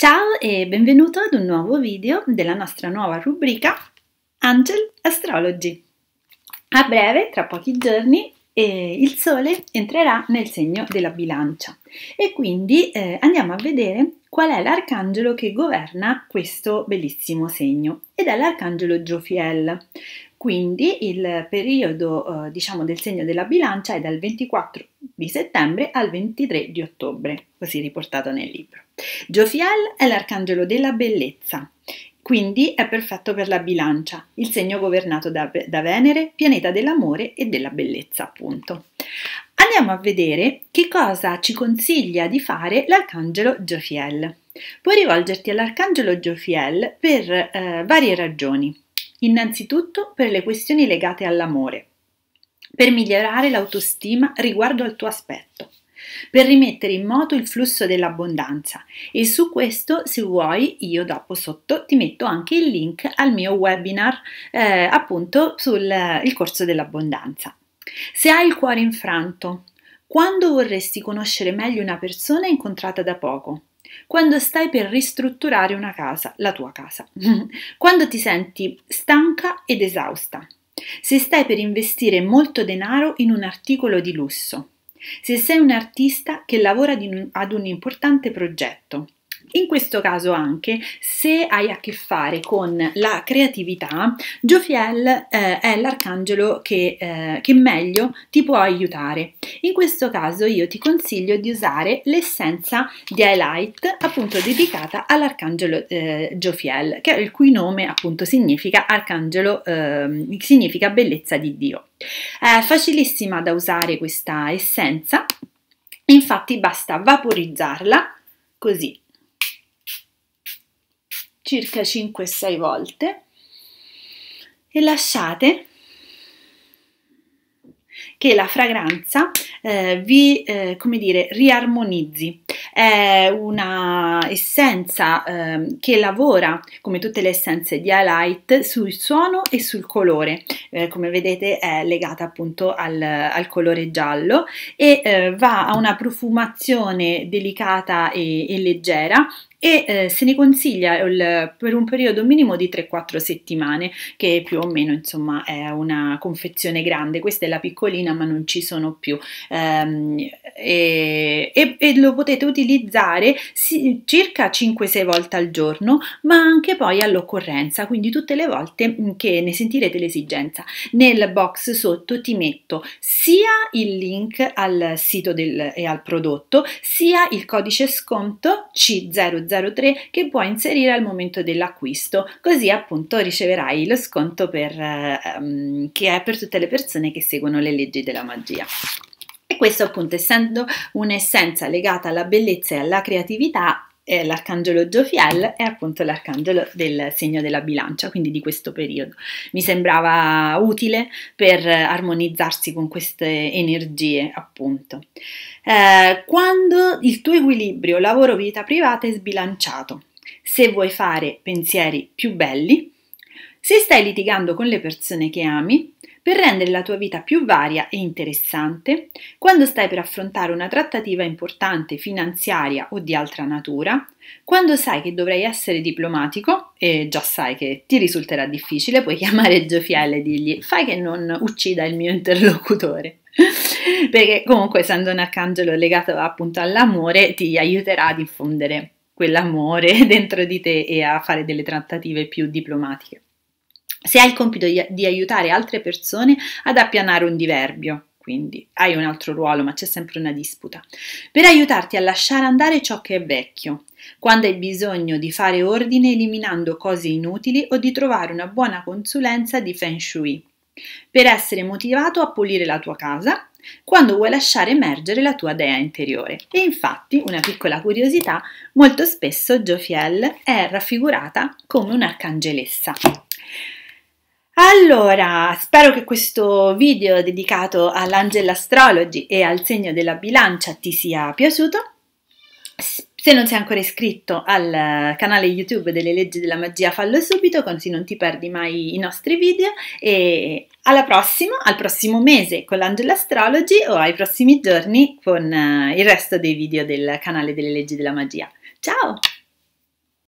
Ciao e benvenuto ad un nuovo video della nostra nuova rubrica Angel Astrology. A breve, tra pochi giorni, eh, il Sole entrerà nel segno della bilancia e quindi eh, andiamo a vedere qual è l'arcangelo che governa questo bellissimo segno ed è l'arcangelo Giofiel. Quindi il periodo eh, diciamo del segno della bilancia è dal 24 di settembre al 23 di ottobre, così riportato nel libro. Giofiel è l'arcangelo della bellezza, quindi è perfetto per la bilancia, il segno governato da, da Venere, pianeta dell'amore e della bellezza appunto. Andiamo a vedere che cosa ci consiglia di fare l'arcangelo Giofiel. Puoi rivolgerti all'arcangelo Giofiel per eh, varie ragioni innanzitutto per le questioni legate all'amore, per migliorare l'autostima riguardo al tuo aspetto, per rimettere in moto il flusso dell'abbondanza e su questo se vuoi io dopo sotto ti metto anche il link al mio webinar eh, appunto sul eh, corso dell'abbondanza. Se hai il cuore infranto, quando vorresti conoscere meglio una persona incontrata da poco? quando stai per ristrutturare una casa, la tua casa, quando ti senti stanca ed esausta, se stai per investire molto denaro in un articolo di lusso, se sei un artista che lavora ad un importante progetto, in questo caso anche, se hai a che fare con la creatività, Giofiel eh, è l'arcangelo che, eh, che, meglio ti può aiutare. In questo caso io ti consiglio di usare l'essenza di Highlight, appunto dedicata all'arcangelo eh, Giofiel, che, il cui nome appunto significa arcangelo, ehm, significa bellezza di Dio. È facilissima da usare questa essenza, infatti basta vaporizzarla così circa 5-6 volte e lasciate che la fragranza eh, vi, eh, come dire, riarmonizzi. È una essenza eh, che lavora, come tutte le essenze di Highlight, sul suono e sul colore. Eh, come vedete è legata appunto al, al colore giallo e eh, va a una profumazione delicata e, e leggera e eh, se ne consiglia il, per un periodo minimo di 3-4 settimane, che più o meno insomma è una confezione grande, questa è la piccolina ma non ci sono più ehm, e, e, e, lo potete utilizzare si, circa 5-6 volte al giorno, ma anche poi all'occorrenza, quindi tutte le volte mm, che ne sentirete l'esigenza. Nel box sotto ti metto sia il link al sito del, e al prodotto, sia il codice sconto C00 03 che puoi inserire al momento dell'acquisto, così appunto riceverai lo sconto per, ehm, che è per tutte le persone che seguono le leggi della magia. E questo appunto essendo un'essenza legata alla bellezza e alla creatività eh, l'arcangelo Giofiel è appunto l'arcangelo del segno della bilancia, quindi di questo periodo. Mi sembrava utile per armonizzarsi con queste energie, appunto. Eh, quando il tuo equilibrio lavoro-vita privata è sbilanciato, se vuoi fare pensieri più belli, se stai litigando con le persone che ami, per rendere la tua vita più varia e interessante, quando stai per affrontare una trattativa importante finanziaria o di altra natura, quando sai che dovrai essere diplomatico, e già sai che ti risulterà difficile, puoi chiamare Giofiella e dirgli fai che non uccida il mio interlocutore. Perché comunque essendo un arcangelo legato appunto all'amore ti aiuterà a diffondere quell'amore dentro di te e a fare delle trattative più diplomatiche se hai il compito di, di aiutare altre persone ad appianare un diverbio, quindi hai un altro ruolo, ma c'è sempre una disputa, per aiutarti a lasciare andare ciò che è vecchio, quando hai bisogno di fare ordine eliminando cose inutili o di trovare una buona consulenza di feng shui, per essere motivato a pulire la tua casa, quando vuoi lasciare emergere la tua dea interiore. E infatti, una piccola curiosità, molto spesso Jofiel è raffigurata come un'arcangelessa. Allora, spero che questo video dedicato all'Angela Astrology e al segno della bilancia ti sia piaciuto. Se non sei ancora iscritto al canale YouTube delle leggi della magia, fallo subito, così non ti perdi mai i nostri video. E alla prossima, al prossimo mese con l'Angela Astrology o ai prossimi giorni con eh, il resto dei video del canale delle leggi della magia. Ciao!